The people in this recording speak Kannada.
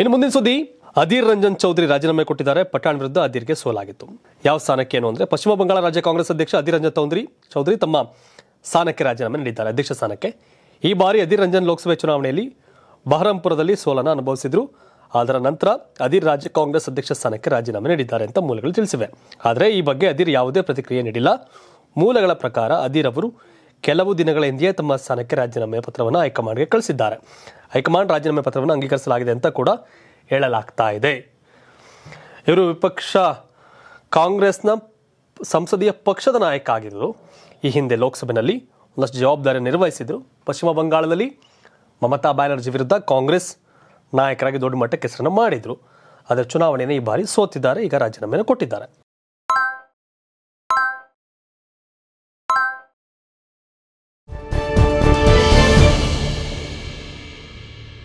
ಇನ್ನು ಮುಂದಿನ ಸುದ್ದಿ ಅಧೀರ್ ರಂಜನ್ ಚೌಧರಿ ರಾಜೀನಾಮೆ ಕೊಟ್ಟಿದ್ದಾರೆ ಪಠಾಣ್ ವಿರುದ್ಧ ಅಧೀರ್ಗೆ ಸೋಲಾಗಿತ್ತು ಯಾವ ಸ್ಥಾನಕ್ಕೆ ಏನು ಅಂದ್ರೆ ಪಶ್ಚಿಮ ಬಂಗಾಳ ರಾಜ್ಯ ಕಾಂಗ್ರೆಸ್ ಅಧ್ಯಕ್ಷ ಅಧೀರ್ ರಂಜನ್ ಚೌಧರಿ ಚೌಧರಿ ತಮ್ಮ ಸ್ಥಾನಕ್ಕೆ ರಾಜೀನಾಮೆ ನೀಡಿದ್ದಾರೆ ಅಧ್ಯಕ್ಷ ಸ್ಥಾನಕ್ಕೆ ಈ ಬಾರಿ ಅಧೀರ್ ರಂಜನ್ ಲೋಕಸಭೆ ಚುನಾವಣೆಯಲ್ಲಿ ಬಹರಂಪುರದಲ್ಲಿ ಸೋಲನ್ನು ಅನುಭವಿಸಿದ್ರು ಅದರ ನಂತರ ಅಧೀರ್ ರಾಜ್ಯ ಕಾಂಗ್ರೆಸ್ ಅಧ್ಯಕ್ಷ ಸ್ಥಾನಕ್ಕೆ ರಾಜೀನಾಮೆ ನೀಡಿದ್ದಾರೆ ಅಂತ ಮೂಲಗಳು ತಿಳಿಸಿವೆ ಆದರೆ ಈ ಬಗ್ಗೆ ಅಧೀರ್ ಯಾವುದೇ ಪ್ರತಿಕ್ರಿಯೆ ನೀಡಿಲ್ಲ ಮೂಲಗಳ ಪ್ರಕಾರ ಅಧೀರ್ ಅವರು ಕೆಲವು ದಿನಗಳ ಹಿಂದೆಯೇ ತಮ್ಮ ಸ್ಥಾನಕ್ಕೆ ರಾಜೀನಾಮೆ ಪತ್ರವನ್ನು ಹೈಕಮಾಂಡ್ಗೆ ಕಳಿಸಿದ್ದಾರೆ ಹೈಕಮಾಂಡ್ ರಾಜೀನಾಮೆ ಪತ್ರವನ್ನು ಅಂಗೀಕರಿಸಲಾಗಿದೆ ಅಂತ ಕೂಡ ಹೇಳಲಾಗ್ತಾ ಇದೆ ಇವರು ವಿಪಕ್ಷ ಕಾಂಗ್ರೆಸ್ನ ಸಂಸದೀಯ ಪಕ್ಷದ ನಾಯಕ ಆಗಿದ್ದರು ಈ ಹಿಂದೆ ಲೋಕಸಭೆಯಲ್ಲಿ ಒಂದಷ್ಟು ಜವಾಬ್ದಾರಿ ನಿರ್ವಹಿಸಿದರು ಪಶ್ಚಿಮ ಬಂಗಾಳದಲ್ಲಿ ಮಮತಾ ಬ್ಯಾನರ್ಜಿ ವಿರುದ್ಧ ಕಾಂಗ್ರೆಸ್ ನಾಯಕರಾಗಿ ದೊಡ್ಡ ಮಟ್ಟಕ್ಕೆ ಹೆಸರನ್ನು ಮಾಡಿದರು ಅದರ ಚುನಾವಣೆಯನ್ನು ಈ ಬಾರಿ ಸೋತಿದ್ದಾರೆ ಈಗ ರಾಜೀನಾಮೆಯನ್ನು ಕೊಟ್ಟಿದ್ದಾರೆ